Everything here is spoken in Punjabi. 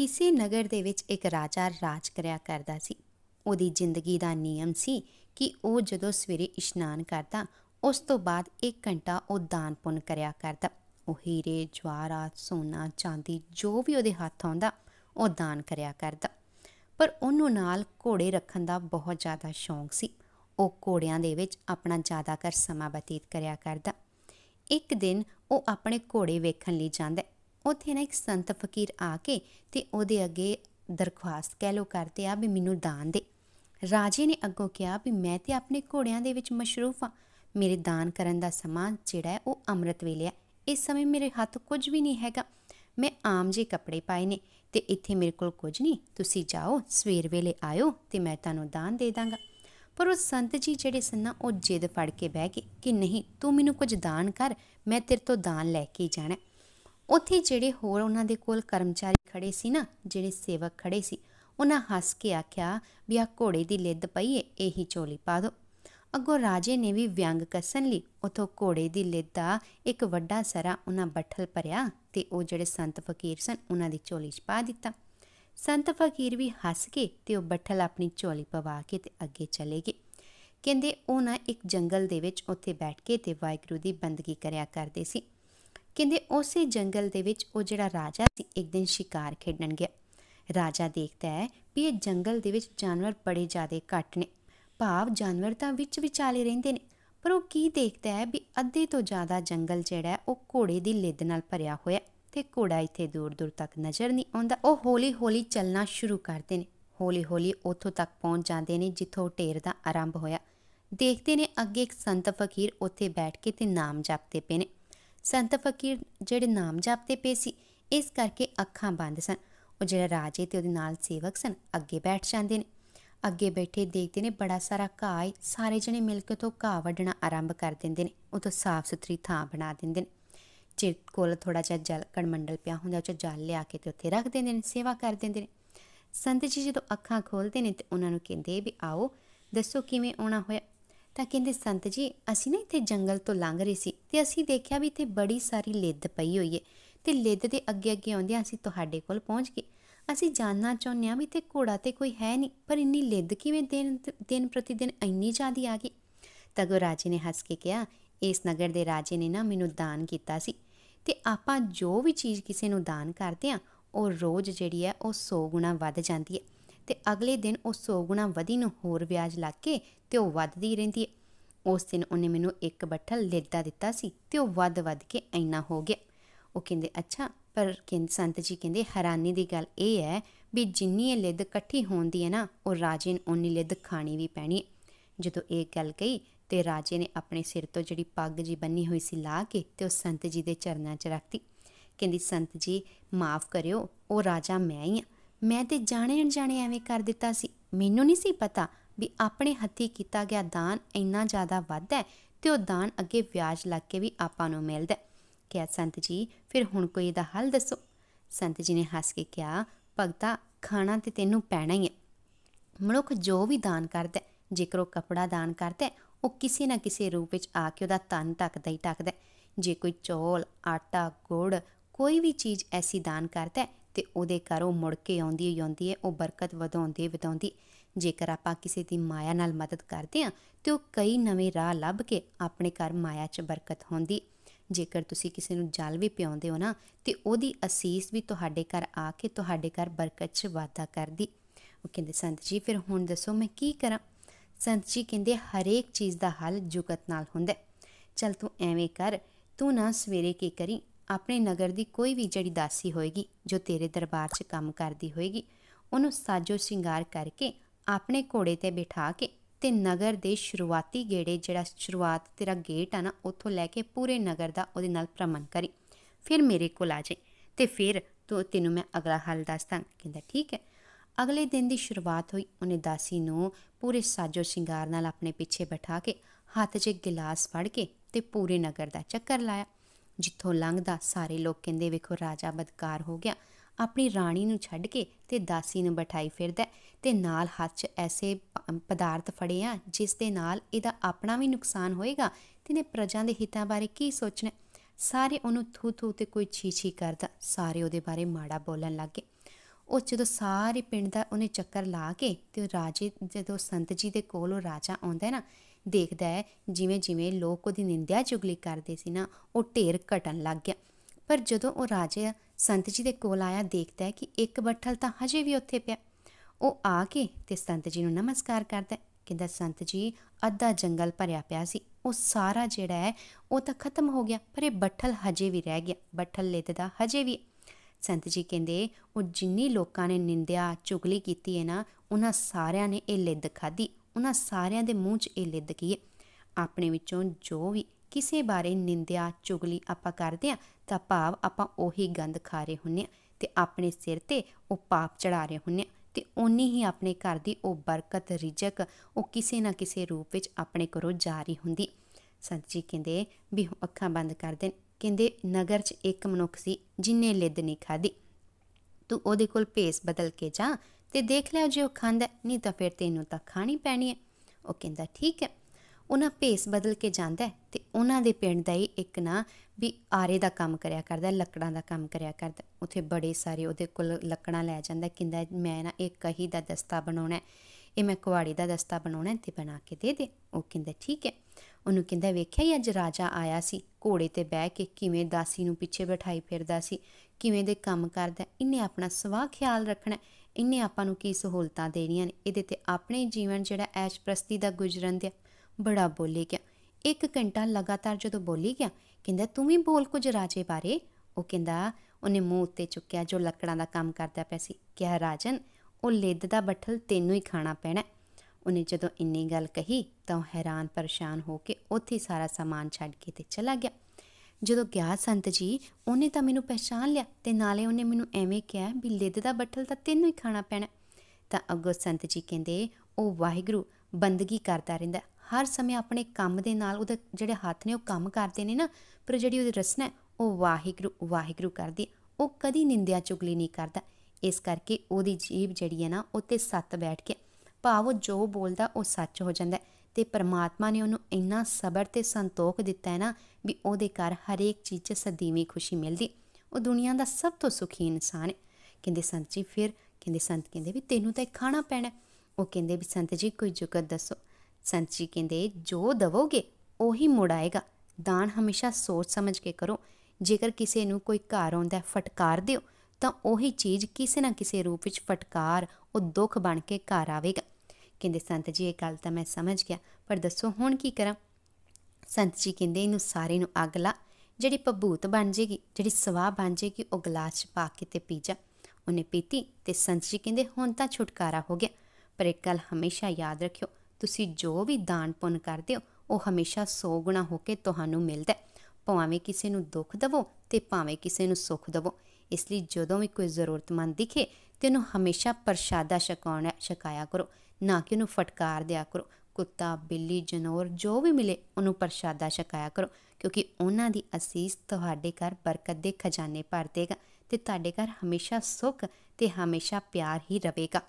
ਕਿਸੇ ਨਗਰ ਦੇ ਵਿੱਚ ਇੱਕ ਰਾਜਾ ਰਾਜ ਕਰਿਆ ਕਰਦਾ ਸੀ ਉਹਦੀ ਜ਼ਿੰਦਗੀ ਦਾ ਨਿਯਮ ਸੀ ਕਿ ਉਹ ਜਦੋਂ ਸਵੇਰੇ ਇਸ਼ਨਾਨ ਕਰਦਾ ਉਸ ਤੋਂ ਬਾਅਦ 1 ਘੰਟਾ ਉਹ ਦਾਨ ਪੁੰਨ ਕਰਿਆ ਕਰਦਾ ਉਹ ਹੀਰੇ ਜਵਾਹਰਾਤ ਸੋਨਾ ਚਾਂਦੀ ਜੋ ਵੀ ਉਹਦੇ ਹੱਥ ਆਉਂਦਾ ਉਹ ਦਾਨ ਕਰਿਆ ਕਰਦਾ ਪਰ ਉਹਨੂੰ ਨਾਲ ਘੋੜੇ ਰੱਖਣ ਦਾ ਬਹੁਤ ਜ਼ਿਆਦਾ ਸ਼ੌਂਕ ਸੀ ਉਹ ਘੋੜਿਆਂ ਦੇ ਵਿੱਚ ਆਪਣਾ ਜ਼ਿਆਦਾਕਰ ਸਮਾਂ ਬਤੀਤ ਕਰਿਆ ਕਰਦਾ ਇੱਕ ਦਿਨ ਉਹ ਆਪਣੇ ਘੋੜੇ ਵੇਖਣ ਲਈ ਜਾਂਦਾ ਉੱਥੇ ਨਾ ਇੱਕ ਸੰਤ ਫਕੀਰ ਆ ਕੇ ਤੇ ਉਹਦੇ ਅੱਗੇ ਦਰਖਾਸਤ ਕਹਿ ਲੋ ਕਰਦੇ ਆ ਵੀ ਮੈਨੂੰ ਦਾਨ ਦੇ ਰਾਜੇ ਨੇ ਅੱਗੋਂ ਕਿਹਾ ਵੀ ਮੈਂ ਤੇ ਆਪਣੇ ਘੋੜਿਆਂ ਦੇ ਵਿੱਚ ਮਸ਼ਰੂਫ ਆ ਮੇਰੇ ਦਾਨ ਕਰਨ ਦਾ ਸਮਾਂ ਜਿਹੜਾ ਹੈ ਉਹ ਅੰਮ੍ਰਿਤ ਵੇਲੇ ਆ ਇਸ ਸਮੇਂ ਮੇਰੇ ਹੱਥ ਕੁਝ ਵੀ ਨਹੀਂ ਹੈਗਾ ਮੈਂ ਆਮ ਜੇ ਕੱਪੜੇ ਪਾਏ ਨੇ ਤੇ ਇੱਥੇ ਮੇਰੇ ਕੋਲ ਕੁਝ ਨਹੀਂ ਤੁਸੀਂ ਜਾਓ ਸਵੇਰ ਵੇਲੇ ਆਇਓ ਤੇ ਮੈਂ ਤੁਹਾਨੂੰ ਦਾਨ ਦੇ ਦਾਂਗਾ ਪਰ ਉਹ ਸੰਤ ਜੀ ਜਿਹੜੇ ਸੰਨਾ ਉਹ ਜਿੱਦ ਫੜ ਕੇ ਬਹਿ ਗਏ ਕਿ ਨਹੀਂ ਤੂੰ ਮੈਨੂੰ ਕੁਝ ਦਾਨ ਕਰ ਮੈਂ ਤੇਰੇ ਤੋਂ ਦਾਨ ਲੈ ਕੇ ਜਾਣਾ ਉੱਥੇ ਜਿਹੜੇ ਹੋਰ ਉਹਨਾਂ ਦੇ ਕੋਲ ਕਰਮਚਾਰੀ ਖੜੇ ਸੀ ਨਾ ਜਿਹੜੇ ਸੇਵਕ ਖੜੇ ਸੀ ਉਹਨਾਂ ਹੱਸ ਕੇ ਆਖਿਆ ਵੀ ਆ ਘੋੜੇ ਦੀ ਲਿੱਦ ਪਈ ਏ ਇਹੀ ਚੋਲੀ ਪਾ ਦੋ ਅੱਗੋਂ ਰਾਜੇ ਨੇ ਵੀ ਵਿਅੰਗ ਕਸਣ ਲਈ ਉਥੋਂ ਘੋੜੇ ਦੀ ਲਿੱਦ ਦਾ ਇੱਕ ਵੱਡਾ ਸਰਾ ਉਹਨਾਂ ਬੱਠਲ ਭਰਿਆ ਤੇ ਉਹ ਜਿਹੜੇ ਸੰਤ ਫਕੀਰ ਸਨ ਉਹਨਾਂ ਦੀ ਚੋਲੀ 'ਚ ਪਾ ਦਿੱਤਾ ਸੰਤ ਫਕੀਰ ਵੀ ਹੱਸ ਕੇ ਤੇ ਉਹ ਬੱਠਲ ਆਪਣੀ ਚੋਲੀ ਪਵਾ ਕੇ ਤੇ ਅੱਗੇ ਚਲੇ ਗਏ ਕਹਿੰਦੇ ਉਹ ਨਾ ਇੱਕ ਜੰਗਲ ਦੇ ਵਿੱਚ ਉੱਥੇ ਬੈਠ ਕੇ ਤੇ ਵਾਇਗਰੂ ਦੀ ਬੰਦਗੀ ਕਰਿਆ ਕਰਦੇ ਸੀ ਕਹਿੰਦੇ ਉਸੇ ਜੰਗਲ ਦੇ ਵਿੱਚ ਉਹ ਜਿਹੜਾ ਰਾਜਾ ਸੀ ਇੱਕ ਦਿਨ ਸ਼ਿਕਾਰ ਖੇਡਣ ਗਿਆ ਰਾਜਾ ਦੇਖਦਾ ਹੈ ਵੀ ਇਹ ਜੰਗਲ ਦੇ ਵਿੱਚ ਜਾਨਵਰ ਬੜੇ ਜ਼ਿਆਦੇ ਘੱਟ ਨੇ ਭਾਵ ਜਾਨਵਰ ਤਾਂ ਵਿੱਚ ਵਿਚਾਲੇ ਰਹਿੰਦੇ ਨੇ ਪਰ ਉਹ ਕੀ ਦੇਖਦਾ ਹੈ ਵੀ ਅੱਧੇ ਤੋਂ ਜ਼ਿਆਦਾ ਜੰਗਲ ਜਿਹੜਾ ਉਹ ਘੋੜੇ ਦੀ ਲਿੱਦ ਨਾਲ ਭਰਿਆ ਹੋਇਆ ਤੇ ਘੋੜਾ ਇੱਥੇ ਦੂਰ ਦੂਰ ਤੱਕ ਨਜ਼ਰ ਨਹੀਂ ਆਉਂਦਾ ਉਹ ਹੌਲੀ ਹੌਲੀ ਚੱਲਣਾ ਸ਼ੁਰੂ ਕਰਦੇ ਨੇ ਹੌਲੀ ਹੌਲੀ ਉੱਥੋਂ ਤੱਕ ਪਹੁੰਚ ਜਾਂਦੇ ਨੇ ਜਿੱਥੋਂ ਢੇਰ ਦਾ ਆਰੰਭ ਹੋਇਆ ਦੇਖਦੇ ਨੇ ਅੱਗੇ ਇੱਕ ਸੰਤ ਫਕੀਰ ਉੱਥੇ ਬੈਠ ਕੇ ਤੇ ਨਾਮ ਜਪਦੇ ਪਏ ਨੇ ਸੰਤ ਫਕੀਰ ਜਿਹੜੇ ਨਾਮ ਜਪਦੇ ਪਏ ਸੀ ਇਸ ਕਰਕੇ ਅੱਖਾਂ ਬੰਦ ਸਨ ਉਹ ਜਿਹੜਾ ਰਾਜੇ ਤੇ ਉਹਦੇ ਨਾਲ ਸੇਵਕ ਸਨ ਅੱਗੇ ਬੈਠ ਜਾਂਦੇ ਨੇ ਅੱਗੇ ਬੈਠੇ ਦੇਖਦੇ ਨੇ ਬੜਾ ਸਾਰਾ ਘਾਹ ਸਾਰੇ ਜਣੇ ਮਿਲ ਕੇ ਤੋਂ ਘਾਹ ਵੱਢਣਾ ਆਰੰਭ ਕਰ ਦਿੰਦੇ ਨੇ ਉਹ ਤੋਂ ਸਾਫ਼ ਸੁਥਰੀ ਥਾਂ ਬਣਾ ਦਿੰਦੇ ਨੇ ਜੇ ਕੋਲ ਥੋੜਾ ਜਿਹਾ ਜਲ ਕਣ ਮੰਡਲ ਪਿਆ ਹੁੰਦਾ ਉਹ ਚ ਜਲ ਲਿਆ ਕੇ ਤੇ ਉੱਥੇ ਰੱਖ ਦਿੰਦੇ ਨੇ ਸੇਵਾ ਕਰ ਦਿੰਦੇ ਨੇ ਸੰਤ ਜੀ ਜਦੋਂ ਅੱਖਾਂ ਖੋਲਦੇ ਨੇ ਤੇ ਉਹਨਾਂ ਨੂੰ ਕਹਿੰਦੇ ਵੀ ਆਓ ਦੱਸੋ ਕਿਵੇਂ ਆਉਣਾ ਹੋਇਆ ਤਾਂ ਕਹਿੰਦੇ ਸੰਤ ਜੀ ਅਸੀਂ ਨਾ ਇੱਥੇ ਜੰਗਲ ਤੋਂ ਲੰਘ ਰਹੇ ਸੀ ਤੇ ਅਸੀਂ ਦੇਖਿਆ ਵੀ ਇੱਥੇ ਬੜੀ ਸਾਰੀ ਲਿੱਦ ਪਈ ਹੋਈ ਏ ਤੇ ਲਿੱਦ ਦੇ ਅੱਗੇ ਅੱਗੇ ਆਉਂਦਿਆਂ ਅਸੀਂ ਤੁਹਾਡੇ ਕੋਲ ਪਹੁੰਚ ਗਏ ਅਸੀਂ ਜਾਣਨਾ ਚਾਹੁੰਦੇ ਆ ਵੀ ਇੱਥੇ ਘੋੜਾ ਤੇ ਕੋਈ ਹੈ ਨਹੀਂ ਪਰ ਇੰਨੀ ਲਿੱਦ ਕਿਵੇਂ ਦਿਨ ਦਿਨ ਪ੍ਰਤੀ ਦਿਨ ਇੰਨੀ ਜ਼ਿਆਦੀ ਆ ਗਈ ਤਗੋ ਰਾਜੇ ਨੇ ਹੱਸ ਕੇ ਕਿਹਾ ਇਸ ਨਗਰ ਦੇ ਰਾਜੇ ਨੇ ਨਾ ਮੈਨੂੰ ਦਾਨ ਕੀਤਾ ਸੀ ਤੇ ਆਪਾਂ ਜੋ ਵੀ ਚੀਜ਼ ਕਿਸੇ ਨੂੰ ਦਾਨ ਕਰਦੇ ਆ ਉਹ ਰੋਜ਼ ਜਿਹੜੀ ਹੈ ਉਹ 100 ਗੁਣਾ ਵੱਧ ਜਾਂਦੀ ਹੈ ਤੇ ਅਗਲੇ ਦਿਨ ਉਹ 100 ਗੁਣਾ ਵਧੀ ਨੂੰ ਹੋਰ ਵਿਆਜ ਲਾ ਕੇ ਤੇ ਉਹ ਵੱਧਦੀ ਰਹਿੰਦੀ ਉਸ ਦਿਨ ਉਹਨੇ ਮੈਨੂੰ ਇੱਕ ਬੱਠਲ ਲੇਦਾ ਦਿੱਤਾ ਸੀ ਤੇ ਉਹ ਵੱਧ-ਵੱਧ ਕੇ ਐਨਾ ਹੋ ਗਿਆ ਉਹ ਕਹਿੰਦੇ ਅੱਛਾ ਪਰ ਕਿੰ ਸੰਤ ਜੀ ਕਹਿੰਦੇ ਹੈਰਾਨੀ ਦੀ ਗੱਲ ਇਹ ਹੈ ਵੀ ਜਿੰਨੀ ਇਹ ਲਿੱਦ ਇਕੱਠੀ ਹੁੰਦੀ ਹੈ ਨਾ ਉਹ ਰਾਜੇ ਨੇ ਉਨੀ ਲਿੱਦ ਖਾਣੀ ਵੀ ਪੈਣੀ ਜਦੋਂ ਇਹ ਗੱਲ ਕਹੀ ਤੇ ਰਾਜੇ ਨੇ ਆਪਣੇ ਸਿਰ ਤੋਂ ਜਿਹੜੀ ਪੱਗ ਜੀ ਬੰਨੀ ਹੋਈ ਸੀ ਲਾ ਕੇ ਤੇ ਉਹ ਸੰਤ ਜੀ ਦੇ ਚਰਨਾਂ 'ਚ ਰੱਖਤੀ ਕਹਿੰਦੀ ਸੰਤ ਜੀ ਮਾਫ ਕਰਿਓ ਉਹ ਰਾਜਾ ਮੈਂ ਹੀ ਆ ਮੈਂ ਤੇ ਜਾਣੇ ਅਣਜਾਣੇ ਐਵੇਂ ਕਰ ਦਿੱਤਾ ਸੀ ਮੈਨੂੰ ਨਹੀਂ ਸੀ ਪਤਾ ਵੀ ਆਪਣੇ ਹੱਥੀ ਕੀਤਾ ਗਿਆ ਦਾਨ ਇੰਨਾ ਜ਼ਿਆਦਾ ਵੱਧ ਹੈ ਤੇ ਉਹ ਦਾਨ ਅੱਗੇ ਵਿਆਜ ਲੱਗ ਕੇ ਵੀ ਆਪਾਂ ਨੂੰ ਮਿਲਦਾ ਕਿਹਾ ਸੰਤ ਜੀ ਫਿਰ ਹੁਣ ਕੋਈ ਇਹਦਾ ਹੱਲ ਦੱਸੋ ਸੰਤ ਜੀ ਨੇ ਹੱਸ ਕੇ ਕਿਹਾ ਭਗਤਾ ਖਾਣਾ ਤੇ ਤੈਨੂੰ ਪੈਣਾ ਹੀ ਹੈ ਮਨੁੱਖ ਜੋ ਵੀ ਦਾਨ ਕਰਦਾ ਜੇਕਰ ਉਹ ਕਪੜਾ ਦਾਨ ਕਰਦਾ ਉਹ ਕਿਸੇ ਨਾ ਕਿਸੇ ਰੂਪ ਵਿੱਚ ਆ ਕੇ ਉਹਦਾ ਤਨ ਟੱਕਦਾ ਹੀ ਟੱਕਦਾ ਜੇ ਕੋਈ ਚੌਲ ਆਟਾ ਗੁੜ ਕੋਈ ਵੀ ਚੀਜ਼ ਐਸੀ ਦਾਨ ਕਰਦਾ ਤੇ ਉਹਦੇ ਘਰ ਉਹ ਮੁੜ ਕੇ ਆਉਂਦੀ ਹੀ ਆਉਂਦੀ ਹੈ ਉਹ ਬਰਕਤ ਵਧਾਉਂਦੀ ਵਧਾਉਂਦੀ ਜੇਕਰ ਆਪਾਂ ਕਿਸੇ ਦੀ ਮਾਇਆ ਨਾਲ ਮਦਦ ਕਰਦੇ ਆ ਤੇ ਉਹ ਕਈ ਨਵੇਂ ਰਾਹ ਲੱਭ ਕੇ ਆਪਣੇ ਘਰ ਮਾਇਆ 'ਚ ਬਰਕਤ ਹੁੰਦੀ ਜੇਕਰ ਤੁਸੀਂ ਕਿਸੇ ਨੂੰ ਜਲ ਵੀ ਪਿਉਂਦੇ ਹੋ ਨਾ ਤੇ ਉਹਦੀ ਅਸੀਸ ਵੀ ਤੁਹਾਡੇ ਘਰ ਆ ਕੇ ਤੁਹਾਡੇ ਘਰ ਬਰਕਤ 'ਚ ਵਾਧਾ ਕਰਦੀ ਉਹ ਕਹਿੰਦੇ ਸੰਤ ਜੀ ਫਿਰ ਹੁਣ ਦੱਸੋ ਮੈਂ ਕੀ ਕਰਾਂ ਸੰਤ ਜੀ ਕਹਿੰਦੇ ਹਰੇਕ ਚੀਜ਼ ਦਾ ਹੱਲ ਜੁਗਤ ਨਾਲ ਹੁੰਦਾ ਚਲ ਤੂੰ ਐਵੇਂ ਕਰ ਤੂੰ ਨਾ ਸਵੇਰੇ ਕੀ ਕਰੀ ਆਪਣੇ ਨਗਰ ਦੀ ਕੋਈ ਵੀ ਜਿਹੜੀ ਦਾਸੀ ਹੋਏਗੀ ਜੋ ਤੇਰੇ ਦਰਬਾਰ 'ਚ ਕੰਮ ਕਰਦੀ ਹੋਏਗੀ ਉਹਨੂੰ ਸਾਜੋ ਸ਼ਿੰਗਾਰ ਕਰਕੇ ਆਪਣੇ ਘੋੜੇ ਤੇ ਬਿਠਾ ਕੇ ਤੇ ਨਗਰ ਦੇ ਸ਼ੁਰੂਆਤੀ ਗੇੜੇ ਜਿਹੜਾ ਸ਼ੁਰੂਆਤ ਤੇਰਾ ਗੇਟ ਆ ਨਾ ਉੱਥੋਂ ਲੈ ਕੇ ਪੂਰੇ ਨਗਰ ਦਾ ਉਹਦੇ ਨਾਲ ਭ੍ਰਮਣ ਕਰੀ ਫਿਰ ਮੇਰੇ ਕੋਲ ਆ ਜਾਈ ਤੇ ਫਿਰ ਤੋ ਤੈਨੂੰ ਮੈਂ ਅਗਲਾ ਹੱਲ ਦੱਸਾਂ ਕਹਿੰਦਾ ਠੀਕ ਹੈ ਅਗਲੇ ਦਿਨ ਦੀ ਸ਼ੁਰੂਆਤ ਹੋਈ ਉਹਨੇ ਦਾਸੀ ਨੂੰ ਪੂਰੇ ਸਾਜੋ ਸ਼ਿੰਗਾਰ ਨਾਲ ਆਪਣੇ ਪਿੱਛੇ ਬਿਠਾ ਕੇ ਹੱਥ 'ਚ ਗਿਲਾਸ ਫੜ ਕੇ ਤੇ ਪੂਰੇ ਨਗਰ ਦਾ ਚੱਕਰ ਲਾਇਆ ਜਿੱਥੋਂ ਲੰਘਦਾ ਸਾਰੇ ਲੋਕ ਕਹਿੰਦੇ ਵੇਖੋ ਰਾਜਾ ਬਦਕਾਰ ਹੋ ਗਿਆ ਆਪਣੀ ਰਾਣੀ ਨੂੰ ਛੱਡ ਕੇ ਤੇ ਦਾਸੀ ਨੂੰ ਬਿਠਾਈ ਫਿਰਦਾ ਤੇ ਨਾਲ ਹੱਥ 'ਚ ਐਸੇ ਪਦਾਰਥ ਫੜੇ ਆ ਜਿਸ ਦੇ ਨਾਲ ਇਹਦਾ ਆਪਣਾ ਵੀ ਨੁਕਸਾਨ ਹੋਏਗਾ ਤੇ ਨੇ ਪ੍ਰਜਾ ਦੇ ਹਿੱਤਾਂ ਬਾਰੇ ਕੀ ਸੋਚਣਾ ਸਾਰੇ ਉਹਨੂੰ ਥੂ ਥੂ ਤੇ ਕੋਈ ਛੀ ਛੀ ਕਰਦਾ ਸਾਰੇ ਉਹਦੇ ਬਾਰੇ ਮਾੜਾ ਬੋਲਣ ਲੱਗੇ ਉਹ ਜਦੋਂ ਸਾਰੇ ਪਿੰਡ ਦਾ ਉਹਨੇ ਚੱਕਰ ਲਾ ਕੇ ਤੇ ਰਾਜੇ ਜਦੋਂ ਸੰਤ ਜੀ ਦੇ ਕੋਲ ਉਹ ਰਾਜਾ ਆਉਂਦਾ ਨਾ ਦੇਖਦਾ ਹੈ ਜਿਵੇਂ ਜਿਵੇਂ ਲੋਕ ਉਹਦੀ ਨਿੰਦਿਆ ਚੁਗਲੀ ਕਰਦੇ ਸੀ ਨਾ ਉਹ ਢੇਰ ਘਟਣ ਲੱਗ ਗਿਆ ਪਰ ਜਦੋਂ ਉਹ ਰਾਜਾ ਸੰਤ ਜੀ ਦੇ ਕੋਲ ਆਇਆ ਦੇਖਦਾ ਹੈ ਕਿ ਇੱਕ ਬੱਠਲ ਤਾਂ ਹਜੇ ਵੀ ਉੱਥੇ ਪਿਆ ਉਹ ਆ ਕੇ ਤੇ ਸੰਤ ਜੀ ਨੂੰ ਨਮਸਕਾਰ ਕਰਦਾ ਕਹਿੰਦਾ ਸੰਤ ਜੀ ਅੱਧਾ ਜੰਗਲ ਭਰਿਆ ਪਿਆ ਸੀ ਉਹ ਸਾਰਾ ਜਿਹੜਾ ਹੈ ਉਹ ਤਾਂ ਖਤਮ ਹੋ ਗਿਆ ਪਰ ਇਹ ਬੱਠਲ ਹਜੇ ਵੀ ਰਹਿ ਗਿਆ ਬੱਠਲ ਲੇਤਦਾ ਹਜੇ ਵੀ ਸੰਤ ਜੀ ਕਹਿੰਦੇ ਉਹ ਜਿੰਨੀ ਲੋਕਾਂ ਨੇ ਨਿੰਦਿਆ ਚੁਗਲੀ ਕੀਤੀ ਹੈ ਨਾ ਉਹਨਾਂ ਸਾਰਿਆਂ ਨੇ ਇਹ ਲਿੱਦ ਖਾਦੀ ਉਹਨਾਂ ਸਾਰਿਆਂ ਦੇ ਮੂੰਹ 'ਚ ਇਹ ਲਿੱਦ ਗਈ ਹੈ ਆਪਣੇ ਵਿੱਚੋਂ ਜੋ ਵੀ ਕਿਸੇ ਬਾਰੇ ਨਿੰਦਿਆ ਚੁਗਲੀ ਆਪਾਂ ਕਰਦੇ ਆ ਤਾਂ ਭਾਵ ਆਪਾਂ ਉਹੀ ਗੰਦ ਖਾ ਰਹੇ ਹੁੰਨੇ ਆ ਤੇ ਆਪਣੇ ਸਿਰ ਤੇ ਉਹ ਪਾਪ ਚੜਾ ਰਹੇ ਹੁੰਨੇ ਆ ਤੇ ਓਨੀ ਹੀ ਆਪਣੇ ਘਰ ਦੀ ਉਹ ਬਰਕਤ ਰਿਜਕ ਉਹ ਕਿਸੇ ਨਾ ਕਿਸੇ ਰੂਪ ਵਿੱਚ ਆਪਣੇ ਘਰੋਂ ਜਾਰੀ ਹੁੰਦੀ ਸੰਤ ਜੀ ਕਹਿੰਦੇ ਵੀ ਅੱਖਾਂ ਬੰਦ ਕਰ ਦੇਣ ਕਹਿੰਦੇ ਨਗਰ 'ਚ ਇੱਕ ਮਨੁੱਖ ਸੀ ਜਿਨੇ ਲਿੱਦ ਨਹੀਂ ਖਾਦੀ ਤੂੰ ਉਹਦੇ ਕੋਲ ਭੇਸ ਬਦਲ ਕੇ ਜਾ ਤੇ ਦੇਖ ਲਿਆ ਜੇ ਉਹ ਖਾਂਦਾ ਨਹੀਂ ਤਾਂ ਫਿਰ ਤੈਨੂੰ ਤਾਂ ਖਾਣੀ ਪੈਣੀ ਹੈ ਉਹ ਕਹਿੰਦਾ ਠੀਕ ਹੈ ਉਹਨਾਂ ਭੇਸ ਬਦਲ ਕੇ ਜਾਂਦਾ ਤੇ ਉਹਨਾਂ ਦੇ ਪਿੰਡ ਦਾ ਹੀ ਇੱਕ ਨਾ ਵੀ ਆਰੇ ਦਾ ਕੰਮ ਕਰਿਆ ਕਰਦਾ ਲੱਕੜਾਂ ਦਾ ਕੰਮ ਕਰਿਆ ਕਰਦਾ ਉਥੇ ਬੜੇ ਸਾਰੇ ਉਹਦੇ ਕੋਲ ਲੱਕੜਾਂ ਲੈ ਜਾਂਦਾ ਕਹਿੰਦਾ ਮੈਂ ਨਾ ਇੱਕ ਕਹੀ ਦਾ ਦਸਤਾ ਬਣਾਉਣਾ ਇਹ ਮੈਂ ਕੁਵਾੜੀ ਦਾ ਦਸਤਾ ਬਣਾਉਣਾ ਤੇ ਬਣਾ ਕੇ ਦੇ ਦੇ ਉਹ ਕਹਿੰਦਾ ਠੀਕ ਹੈ ਉਹਨੂੰ ਕਹਿੰਦਾ ਵੇਖਿਆ ਹੀ ਅੱਜ ਰਾਜਾ ਆਇਆ ਸੀ ਘੋੜੇ ਤੇ ਬਹਿ ਕੇ ਕਿਵੇਂ ਦਾਸੀ ਨੂੰ ਪਿੱਛੇ ਬਿਠਾਈ ਫਿਰਦਾ ਸੀ ਕਿਵੇਂ ਦੇ ਕੰਮ ਕਰਦਾ ਇਹਨੇ ਆਪਣਾ ਸਵਾ ਖਿਆਲ ਰੱਖਣਾ ਇਹਨੇ ਆਪਾਂ ਨੂੰ ਕੀ ਸਹੂਲਤਾਂ ਦੇਣੀਆਂ ਨੇ ਇਹਦੇ ਤੇ ਆਪਣੇ ਜੀਵਨ ਜਿਹੜਾ ਐਸ਼ ਪ੍ਰਸਤੀ ਦਾ ਗੁਜ਼ਰਨ ਦਿਆ ਬੜਾ ਬੋਲੇ ਗਿਆ ਇੱਕ ਘੰਟਾ ਲਗਾਤਾਰ ਜਦੋਂ ਬੋਲੀ ਗਿਆ ਕਹਿੰਦਾ ਤੂੰ ਵੀ ਬੋਲ ਕੁਝ ਰਾਜੇ ਬਾਰੇ ਉਹ ਕਹਿੰਦਾ ਉਹਨੇ ਮੂੰਹ ਉੱਤੇ ਚੁੱਕਿਆ ਜੋ ਲੱਕੜਾਂ ਦਾ ਕੰਮ ਕਰਦਾ ਪਿਆ ਸੀ ਕਿਹਾ ਰਾਜਨ ਉਹ ਲਿੱਦ ਦਾ ਬੱਠਲ ਤੈਨੂੰ ਹੀ ਖਾਣਾ ਪੈਣਾ ਉਹਨੇ ਜਦੋਂ ਇੰਨੀ ਗੱਲ ਕਹੀ ਤਾਂ ਹੈਰਾਨ ਪਰੇਸ਼ਾਨ ਹੋ ਕੇ ਉੱਥੇ ਸਾਰਾ ਸਮਾਨ ਛੱਡ ਕੇ ਤੇ ਚਲਾ ਗਿਆ ਜਦੋਂ ਗਿਆ ਸੰਤ ਜੀ ਉਹਨੇ ਤਾਂ ਮੈਨੂੰ ਪਛਾਣ ਲਿਆ ਤੇ ਨਾਲੇ ਉਹਨੇ ਮੈਨੂੰ ਐਵੇਂ ਕਿਹਾ ਵੀ ਲਿੱਦ ਦਾ ਬੱਠਲ ਤਾਂ ਤੈਨੂੰ ਹੀ ਖਾਣਾ ਪੈਣਾ ਤਾਂ ਅੱਗੋਂ ਸੰਤ ਜੀ ਕਹਿੰਦੇ ਉਹ ਵਾਹਿਗੁਰੂ ਬੰਦਗੀ ਕਰਦਾ ਰਹਿੰਦਾ ਹਰ ਸਮੇਂ ਆਪਣੇ ਕੰਮ ਦੇ ਨਾਲ ਉਹਦੇ ਜਿਹੜੇ ਹੱਥ ਨੇ ਉਹ ਕੰਮ ਕਰਦੇ ਨੇ ਨਾ ਪਰ ਜਿਹੜੀ ਉਹਦੀ ਰਸਨਾ ਉਹ ਵਾਹਿਗੁਰੂ ਵਾਹਿਗੁਰੂ ਕਰਦੀ ਉਹ ਕਦੀ ਨਿੰਦਿਆ ਚੁਗਲੀ ਨਹੀਂ ਕਰਦਾ ਇਸ ਕਰਕੇ ਉਹਦੀ ਜੀਬ ਜਿਹੜੀ ਹੈ ਨਾ ਉੱਤੇ ਸੱਤ ਬੈਠ ਕੇ ਭਾਵ ਉਹ ਜੋ ਬੋਲਦਾ ਉਹ ਸੱਚ ਹੋ ਜਾਂਦਾ ਤੇ ਪਰਮਾਤਮਾ ਨੇ ਉਹਨੂੰ ਇੰਨਾ ਸਬਰ ਤੇ ਸੰਤੋਖ ਦਿੱਤਾ ਹੈ ਨਾ ਵੀ ਉਹਦੇ ਘਰ ਹਰੇਕ ਚੀਜ਼ 'ਚ ਸਦੀਵੀ ਖੁਸ਼ੀ ਮਿਲਦੀ ਉਹ ਦੁਨੀਆ ਦਾ ਸਭ ਤੋਂ ਸੁਖੀ ਇਨਸਾਨ ਹੈ ਕਹਿੰਦੇ ਸੰਤ ਜੀ ਫਿਰ ਕਹਿੰਦੇ ਸੰਤ ਕਹਿੰਦੇ ਵੀ ਤੈਨੂੰ ਤਾਂ ਖਾਣਾ ਪੈਣਾ ਉਹ ਕਹਿੰਦੇ ਵੀ ਸੰਤ ਜੀ ਕੋਈ ਜੁਗਤ ਦੱਸੋ ਸੰਤ ਜੀ ਕਹਿੰਦੇ ਜੋ ਦਵੋਗੇ ਉਹੀ ਮੁੜ ਆਏਗਾ ਦਾਨ ਹਮੇਸ਼ਾ ਸੋਚ ਸਮਝ ਕੇ ਕਰੋ ਜੇਕਰ ਕਿਸੇ ਨੂੰ ਕੋਈ ਘਰ ਆਉਂਦਾ ਫਟਕਾਰ ਦਿਓ ਤਾਂ ਉਹੀ ਚੀਜ਼ ਕਿਸੇ ਨਾ ਕਿਸੇ ਰੂਪ ਵਿੱਚ ਫਟਕਾਰ ਉਹ ਦੁੱਖ ਬਣ ਕੇ ਘਰ ਆਵੇਗਾ ਕਹਿੰਦੇ ਸੰਤ ਜੀ ਇਹ ਗੱਲ ਤਾਂ ਮੈਂ ਸਮਝ ਗਿਆ ਪਰ ਦੱਸੋ ਹੁਣ ਕੀ ਕਰਾਂ ਸੰਤ ਜੀ ਕਹਿੰਦੇ ਇਹਨੂੰ ਸਾਰੇ ਨੂੰ ਅੱਗ ਲਾ ਜਿਹੜੀ ਪਭੂਤ ਬਣ ਜੇਗੀ ਜਿਹੜੀ ਸਵਾਹ ਬਣ ਜੇਗੀ ਉਹ ਗਲਾਸ 'ਚ ਪਾ ਕੇ ਤੇ ਪੀ ਜਾ ਉਹਨੇ ਪੀਤੀ ਤੇ ਸੰਤ ਜੀ ਕਹਿੰਦੇ ਹੁਣ ਤਾਂ ਛੁਟਕਾਰਾ ਹੋ ਗਿਆ ਪਰ ਇੱਕ ਗੱਲ ਹਮੇਸ਼ਾ ਯਾਦ ਰੱਖਿਓ ਤੁਸੀਂ ਜੋ ਵੀ ਦਾਨ ਪੁੰਨ ਕਰਦੇ ਹੋ ਉਹ ਹਮੇਸ਼ਾ 100 ਗੁਣਾ ਹੋ ਕੇ ਤੁਹਾਨੂੰ ਮਿਲਦਾ ਭਾਵੇਂ ਕਿਸੇ ਨੂੰ ਦੁੱਖ ਦਵੋ ਤੇ ਭਾਵੇਂ ਕਿਸੇ ਨੂੰ ਸੁੱਖ ਦਵੋ ਇਸ ਲਈ ਜਦੋਂ ਵੀ ਕੋਈ ਜ਼ਰੂਰਤਮੰਦ ਦਿਖੇ ਤੈਨੂੰ ਹਮੇਸ਼ਾ ਪ੍ਰਸ਼ਾਦਾ ਛਕਾਉਣਾ ਛਕਾਇਆ ਕਰੋ ਨਾ ਕਿ ਉਹਨੂੰ ਫਟਕਾਰ ਦਿਆ ਕਰੋ ਕੁੱਤਾ ਬਿੱਲੀ ਜਨੌਰ ਜੋ ਵੀ ਮਿਲੇ ਉਹਨੂੰ ਪ੍ਰਸ਼ਾਦਾ ਛਕਾਇਆ ਕਰੋ ਕਿਉਂਕਿ ਉਹਨਾਂ ਦੀ ਅਸੀਸ ਤੁਹਾਡੇ ਘਰ ਬਰਕਤ ਦੇ ਖਜ਼ਾਨੇ ਭਰ ਦੇਗਾ ਤੇ ਤੁਹਾਡੇ ਘਰ ਹਮੇਸ਼ਾ ਸੁੱਖ ਤੇ ਹਮੇਸ਼ਾ ਪਿਆਰ ਹੀ ਰਹੇਗਾ